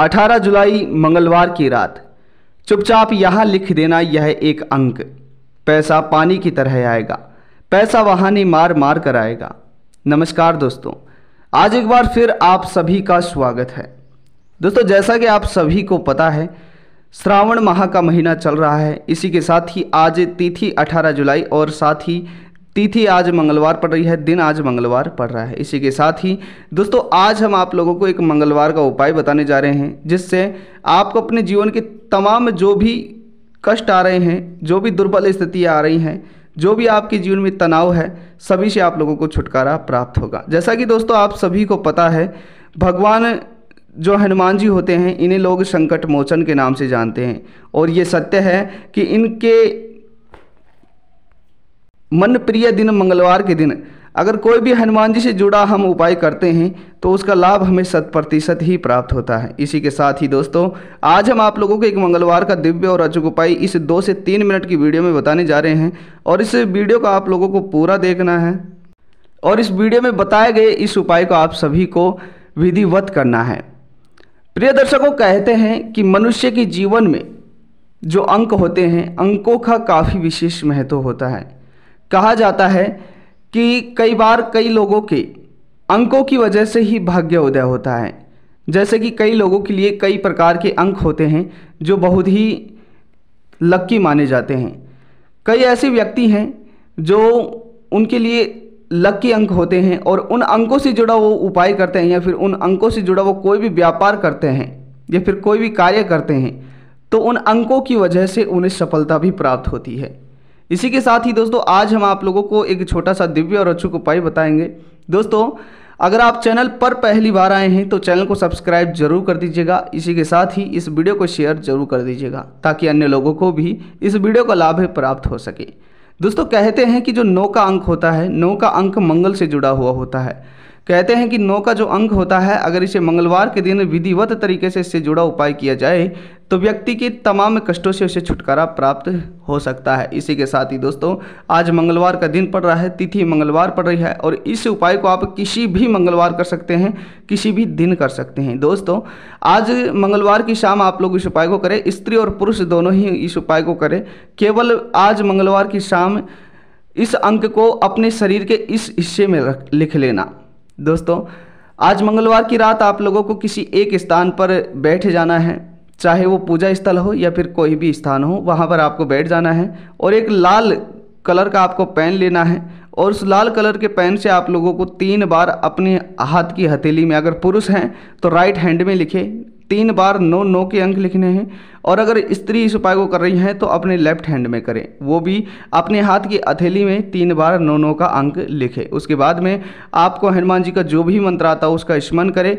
18 जुलाई मंगलवार की रात चुपचाप यहाँ लिख देना यह एक अंक पैसा पानी की तरह आएगा पैसा ने मार मार कर आएगा नमस्कार दोस्तों आज एक बार फिर आप सभी का स्वागत है दोस्तों जैसा कि आप सभी को पता है श्रावण माह का महीना चल रहा है इसी के साथ ही आज तिथि 18 जुलाई और साथ ही तिथि आज मंगलवार पड़ रही है दिन आज मंगलवार पड़ रहा है इसी के साथ ही दोस्तों आज हम आप लोगों को एक मंगलवार का उपाय बताने जा रहे हैं जिससे आपको अपने जीवन के तमाम जो भी कष्ट आ रहे हैं जो भी दुर्बल स्थितियाँ आ रही हैं जो भी आपके जीवन में तनाव है सभी से आप लोगों को छुटकारा प्राप्त होगा जैसा कि दोस्तों आप सभी को पता है भगवान जो हनुमान जी होते हैं इन्हें लोग संकट मोचन के नाम से जानते हैं और ये सत्य है कि इनके मन प्रिय दिन मंगलवार के दिन अगर कोई भी हनुमान जी से जुड़ा हम उपाय करते हैं तो उसका लाभ हमें शत प्रतिशत ही प्राप्त होता है इसी के साथ ही दोस्तों आज हम आप लोगों को एक मंगलवार का दिव्य और अचूक उपाय इस दो से तीन मिनट की वीडियो में बताने जा रहे हैं और इस वीडियो को आप लोगों को पूरा देखना है और इस वीडियो में बताए गए इस उपाय को आप सभी को विधिवत करना है प्रिय दर्शकों कहते हैं कि मनुष्य के जीवन में जो अंक होते हैं अंकों का काफ़ी विशेष महत्व होता है कहा जाता है कि कई बार कई लोगों के अंकों की वजह से ही भाग्य उदय होता है जैसे कि कई लोगों के लिए कई प्रकार के अंक होते हैं जो बहुत ही लक्की माने जाते हैं कई ऐसे व्यक्ति हैं जो उनके लिए लक्की अंक होते हैं और उन अंकों से जुड़ा वो उपाय करते हैं या फिर उन अंकों से जुड़ा वो कोई भी व्यापार करते हैं या फिर कोई भी कार्य करते हैं तो उन अंकों की वजह से उन्हें सफलता भी प्राप्त होती है इसी के साथ ही दोस्तों आज हम आप लोगों को एक छोटा सा दिव्य और अच्छुक उपाय बताएंगे दोस्तों अगर आप चैनल पर पहली बार आए हैं तो चैनल को सब्सक्राइब जरूर कर दीजिएगा इसी के साथ ही इस वीडियो को शेयर जरूर कर दीजिएगा ताकि अन्य लोगों को भी इस वीडियो का लाभ प्राप्त हो सके दोस्तों कहते हैं कि जो नौ का अंक होता है नौ का अंक मंगल से जुड़ा हुआ होता है कहते हैं कि नौ का जो अंक होता है अगर इसे मंगलवार के दिन विधिवत तरीके से इससे जुड़ा उपाय किया जाए तो व्यक्ति के तमाम कष्टों से उसे छुटकारा प्राप्त हो सकता है इसी के साथ ही दोस्तों आज मंगलवार का दिन पड़ रहा है तिथि मंगलवार पड़ रही है और इस उपाय को आप किसी भी मंगलवार कर सकते हैं किसी भी दिन कर सकते हैं दोस्तों आज मंगलवार की शाम आप लोग इस उपाय को करें स्त्री और पुरुष दोनों ही इस उपाय को करें केवल आज मंगलवार की शाम इस अंक को अपने शरीर के इस हिस्से में रख लिख लेना दोस्तों आज मंगलवार की रात आप लोगों को किसी एक स्थान पर बैठ जाना है चाहे वो पूजा स्थल हो या फिर कोई भी स्थान हो वहाँ पर आपको बैठ जाना है और एक लाल कलर का आपको पेन लेना है और उस लाल कलर के पेन से आप लोगों को तीन बार अपने हाथ की हथेली में अगर पुरुष हैं तो राइट हैंड में लिखे तीन बार नौ नौ के अंक लिखने हैं और अगर स्त्री इस उपाय को कर रही हैं तो अपने लेफ्ट हैंड में करें वो भी अपने हाथ की हथेली में तीन बार नौ नौ का अंक लिखें उसके बाद में आपको हनुमान जी का जो भी मंत्र आता हो उसका स्मरण करें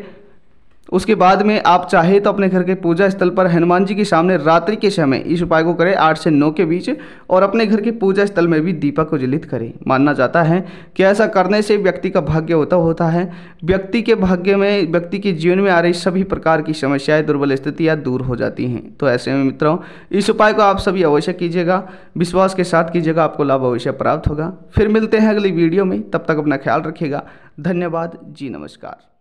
उसके बाद में आप चाहे तो अपने घर के पूजा स्थल पर हनुमान जी के सामने रात्रि के समय इस उपाय को करें आठ से नौ के बीच और अपने घर के पूजा स्थल में भी दीपक को जलित करें माना जाता है कि ऐसा करने से व्यक्ति का भाग्य होता होता है व्यक्ति के भाग्य में व्यक्ति के जीवन में आ रही सभी प्रकार की समस्याएँ दुर्बल स्थितियाँ दूर हो जाती हैं तो ऐसे में मित्रों इस उपाय को आप सभी अवश्य कीजिएगा विश्वास के साथ कीजिएगा आपको लाभ अवश्य प्राप्त होगा फिर मिलते हैं अगली वीडियो में तब तक अपना ख्याल रखिएगा धन्यवाद जी नमस्कार